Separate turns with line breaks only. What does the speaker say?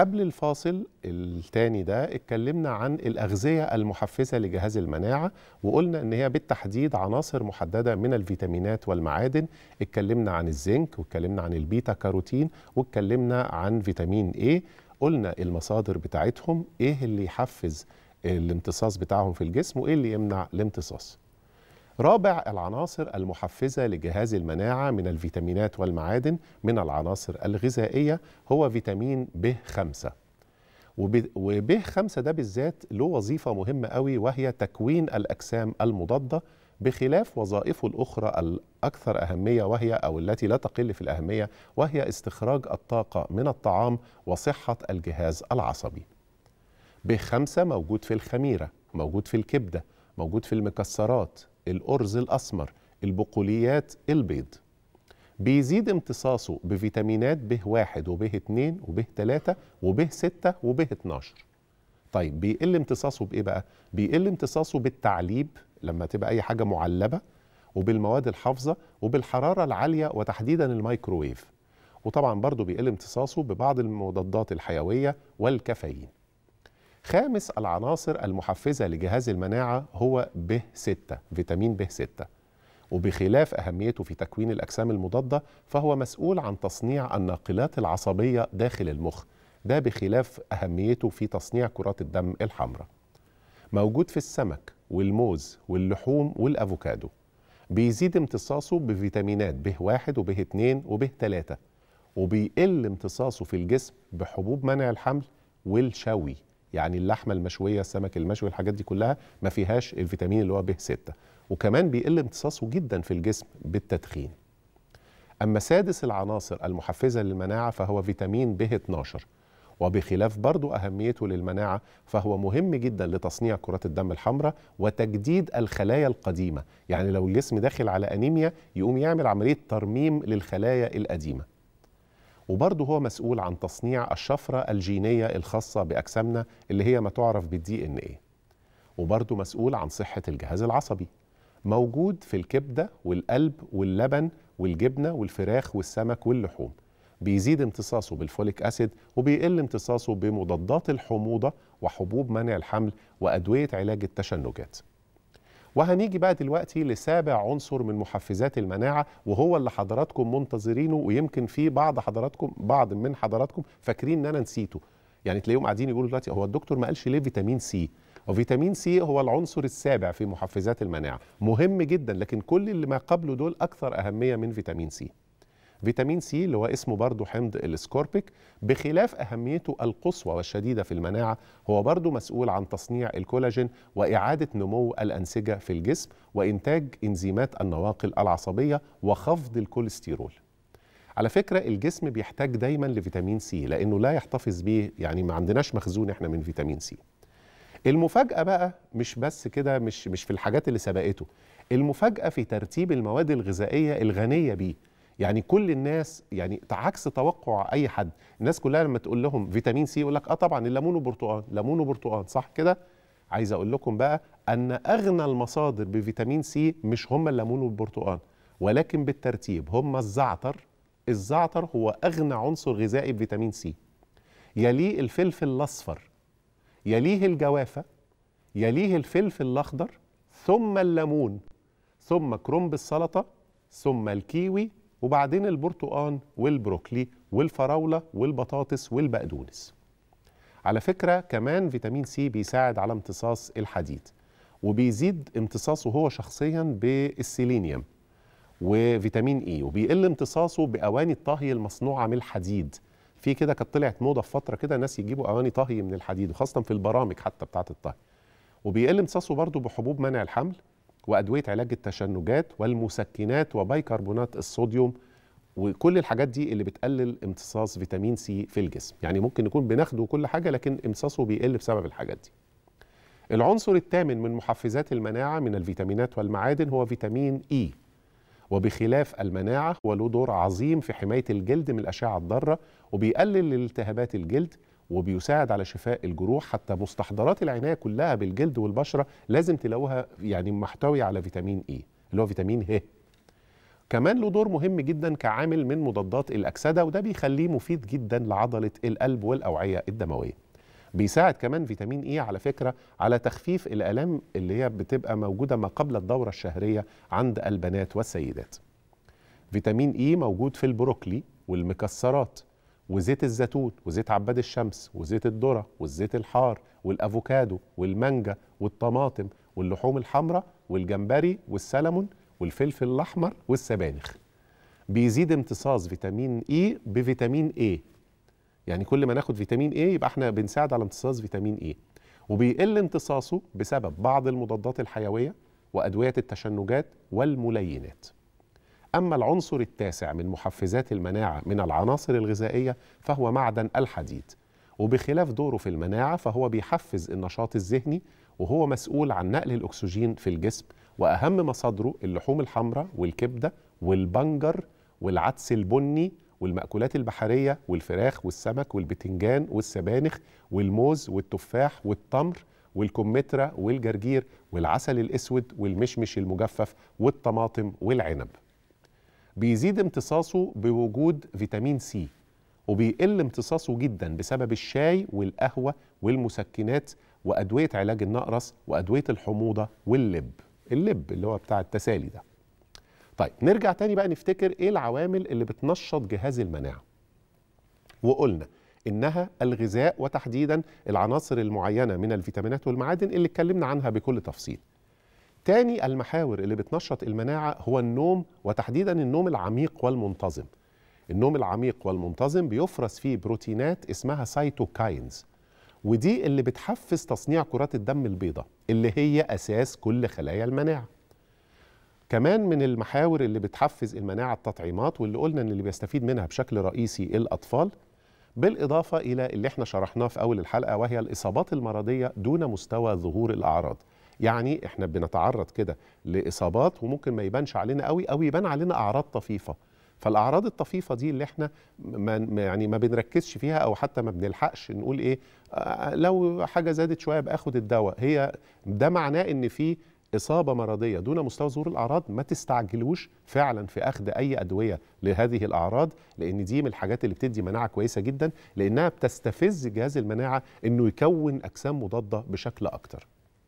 قبل الفاصل الثاني ده اتكلمنا عن الأغذية المحفزة لجهاز المناعة وقلنا إن هي بالتحديد عناصر محددة من الفيتامينات والمعادن اتكلمنا عن الزنك واتكلمنا عن البيتا كاروتين واتكلمنا عن فيتامين A قلنا المصادر بتاعتهم إيه اللي يحفز الامتصاص بتاعهم في الجسم وإيه اللي يمنع الامتصاص رابع العناصر المحفزة لجهاز المناعة من الفيتامينات والمعادن من العناصر الغذائية هو فيتامين ب5 وب 5 ده بالذات له وظيفة مهمة قوي وهي تكوين الأجسام المضادة بخلاف وظائفه الأخرى الأكثر أهمية وهي أو التي لا تقل في الأهمية وهي استخراج الطاقة من الطعام وصحة الجهاز العصبي ب 5 موجود في الخميرة موجود في الكبدة موجود في المكسرات الأرز الأسمر البقوليات البيض بيزيد امتصاصه بفيتامينات ب 1 وب 2 وب 3 وب 6 وب 12 طيب بيقل امتصاصه بايه بقى بيقل امتصاصه بالتعليب لما تبقى اي حاجه معلبه وبالمواد الحافظه وبالحراره العاليه وتحديدا الميكروويف وطبعا برضه بيقل امتصاصه ببعض المضادات الحيويه والكافيين خامس العناصر المحفزة لجهاز المناعة هو ب 6 فيتامين ب 6 وبخلاف أهميته في تكوين الأجسام المضادة فهو مسؤول عن تصنيع الناقلات العصبية داخل المخ ده بخلاف أهميته في تصنيع كرات الدم الحمراء موجود في السمك والموز واللحوم والأفوكادو بيزيد امتصاصه بفيتامينات ب 1 وب 2 وب 3 وبيقل امتصاصه في الجسم بحبوب منع الحمل والشوي يعني اللحمه المشويه السمك المشوي الحاجات دي كلها ما فيهاش الفيتامين اللي هو ب 6 وكمان بيقل امتصاصه جدا في الجسم بالتدخين اما سادس العناصر المحفزه للمناعه فهو فيتامين ب 12 وبخلاف برضو أهميته للمناعة فهو مهم جدا لتصنيع كرات الدم الحمراء وتجديد الخلايا القديمة يعني لو الجسم داخل على أنيميا يقوم يعمل عملية ترميم للخلايا القديمة وبرضه هو مسؤول عن تصنيع الشفرة الجينية الخاصة بأجسامنا اللي هي ما تعرف بالدي ان ايه وبرضه مسؤول عن صحة الجهاز العصبي موجود في الكبدة والقلب واللبن والجبنة والفراخ والسمك واللحوم بيزيد امتصاصه بالفوليك أسيد وبيقل امتصاصه بمضادات الحموضة وحبوب منع الحمل وأدوية علاج التشنجات وهنيجي بقى دلوقتي لسابع عنصر من محفزات المناعة وهو اللي حضراتكم منتظرينه ويمكن في بعض حضراتكم بعض من حضراتكم فاكرين ان انا نسيته يعني تلاقيهم قاعدين يقولوا دلوقتي هو الدكتور ما قالش ليه فيتامين سي وفيتامين سي هو العنصر السابع في محفزات المناعة مهم جدا لكن كل اللي ما قبله دول أكثر أهمية من فيتامين سي فيتامين سي اللي هو اسمه برضه حمض الاسكوربيك بخلاف أهميته القصوى والشديدة في المناعة هو برضه مسؤول عن تصنيع الكولاجين وإعادة نمو الأنسجة في الجسم وإنتاج إنزيمات النواقل العصبية وخفض الكوليسترول على فكرة الجسم بيحتاج دايما لفيتامين سي لأنه لا يحتفظ بيه يعني ما عندناش مخزون احنا من فيتامين سي المفاجأة بقى مش بس كده مش مش في الحاجات اللي سبقته المفاجأة في ترتيب المواد الغذائية الغنية بيه يعني كل الناس يعني عكس توقع اي حد الناس كلها لما تقول لهم فيتامين سي يقول لك اه طبعا الليمون وبرتقال ليمون وبرتقال صح كده عايز اقول لكم بقى ان اغنى المصادر بفيتامين سي مش هم الليمون والبرتقال ولكن بالترتيب هم الزعتر الزعتر هو اغنى عنصر غذائي بفيتامين سي يليه الفلفل الاصفر يليه الجوافه يليه الفلفل الاخضر ثم الليمون ثم كرنب السلطه ثم الكيوي وبعدين البرتقان والبروكلي والفراولة والبطاطس والبقدونس على فكرة كمان فيتامين سي بيساعد على امتصاص الحديد وبيزيد امتصاصه هو شخصيا بالسيلينيوم وفيتامين اي وبيقل امتصاصه باواني الطهي المصنوعه من الحديد في كده كانت طلعت موضه في فتره كده ناس يجيبوا اواني طهي من الحديد وخاصه في البرامج حتى بتاعه الطهي وبيقل امتصاصه برضه بحبوب منع الحمل وادويه علاج التشنجات والمسكنات وبيكربونات الصوديوم وكل الحاجات دي اللي بتقلل امتصاص فيتامين سي في الجسم يعني ممكن نكون بناخده كل حاجه لكن امتصاصه بيقل بسبب الحاجات دي العنصر الثامن من محفزات المناعه من الفيتامينات والمعادن هو فيتامين اي e. وبخلاف المناعه هو له دور عظيم في حمايه الجلد من الاشعه الضاره وبيقلل التهابات الجلد وبيساعد على شفاء الجروح حتى مستحضرات العنايه كلها بالجلد والبشره لازم تلاقوها يعني محتوي على فيتامين اي e، اللي هو فيتامين ه كمان له دور مهم جدا كعامل من مضادات الاكسده وده بيخليه مفيد جدا لعضله القلب والاوعيه الدمويه بيساعد كمان فيتامين اي e على فكره على تخفيف الالام اللي هي بتبقى موجوده ما قبل الدوره الشهريه عند البنات والسيدات فيتامين اي e موجود في البروكلي والمكسرات وزيت الزيتون وزيت عباد الشمس وزيت الذره والزيت الحار والافوكادو والمانجا والطماطم واللحوم الحمراء والجمبري والسلمون والفلفل الاحمر والسبانخ بيزيد امتصاص فيتامين اي e بفيتامين اي يعني كل ما ناخد فيتامين اي يبقى احنا بنساعد على امتصاص فيتامين اي e. وبيقل امتصاصه بسبب بعض المضادات الحيويه وادويه التشنجات والملينات أما العنصر التاسع من محفزات المناعة من العناصر الغذائية فهو معدن الحديد وبخلاف دوره في المناعة فهو بيحفز النشاط الذهني وهو مسؤول عن نقل الأكسجين في الجسم وأهم مصادره اللحوم الحمراء والكبدة والبنجر والعدس البني والمأكولات البحرية والفراخ والسمك والبتنجان والسبانخ والموز والتفاح والتمر والكمثرى والجرجير والعسل الأسود والمشمش المجفف والطماطم والعنب بيزيد امتصاصه بوجود فيتامين سي وبيقل امتصاصه جدا بسبب الشاي والقهوة والمسكنات وأدوية علاج النقرس وأدوية الحموضة واللب اللب اللي هو بتاع التسالي ده طيب نرجع تاني بقى نفتكر إيه العوامل اللي بتنشط جهاز المناعة وقلنا إنها الغذاء وتحديدا العناصر المعينة من الفيتامينات والمعادن اللي اتكلمنا عنها بكل تفصيل تاني المحاور اللي بتنشط المناعة هو النوم وتحديدا النوم العميق والمنتظم النوم العميق والمنتظم بيفرز فيه بروتينات اسمها سايتوكاينز ودي اللي بتحفز تصنيع كرات الدم البيضاء اللي هي أساس كل خلايا المناعة كمان من المحاور اللي بتحفز المناعة التطعيمات واللي قلنا ان اللي بيستفيد منها بشكل رئيسي الأطفال بالإضافة إلى اللي احنا شرحناه في أول الحلقة وهي الإصابات المرضية دون مستوى ظهور الأعراض يعني احنا بنتعرض كده لاصابات وممكن ما يبانش علينا قوي او يبان علينا اعراض طفيفه فالاعراض الطفيفه دي اللي احنا ما يعني ما بنركزش فيها او حتى ما بنلحقش نقول ايه آه، لو حاجه زادت شويه باخد الدواء هي ده معناه ان في إصابة مرضية دون مستوى ظهور الأعراض ما تستعجلوش فعلا في أخذ أي أدوية لهذه الأعراض لأن دي من الحاجات اللي بتدي مناعة كويسة جدا لأنها بتستفز جهاز المناعة أنه يكون أجسام مضادة بشكل أكتر